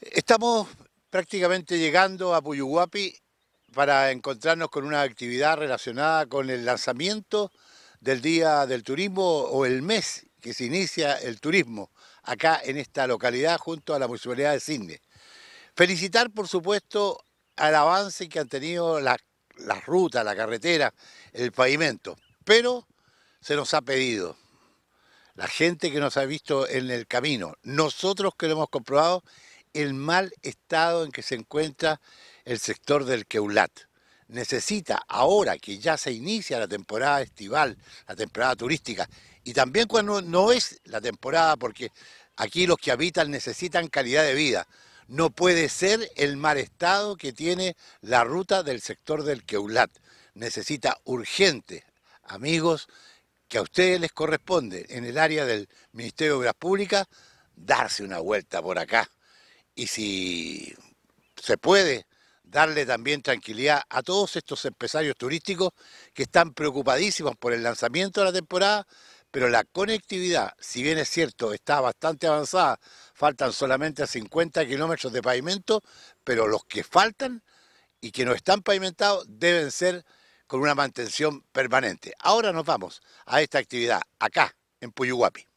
Estamos prácticamente llegando a Puyuhuapi para encontrarnos con una actividad relacionada con el lanzamiento del Día del Turismo o el mes que se inicia el turismo acá en esta localidad junto a la Municipalidad de Cine. Felicitar, por supuesto, al avance que han tenido las la rutas, la carretera, el pavimento, pero se nos ha pedido la gente que nos ha visto en el camino, nosotros que lo hemos comprobado, el mal estado en que se encuentra el sector del Queulat. Necesita, ahora que ya se inicia la temporada estival, la temporada turística, y también cuando no es la temporada, porque aquí los que habitan necesitan calidad de vida, no puede ser el mal estado que tiene la ruta del sector del Queulat. Necesita urgente, amigos, que a ustedes les corresponde en el área del Ministerio de Obras Públicas, darse una vuelta por acá y si se puede darle también tranquilidad a todos estos empresarios turísticos que están preocupadísimos por el lanzamiento de la temporada, pero la conectividad, si bien es cierto, está bastante avanzada, faltan solamente 50 kilómetros de pavimento, pero los que faltan y que no están pavimentados deben ser con una mantención permanente. Ahora nos vamos a esta actividad acá en Puyuhuapi.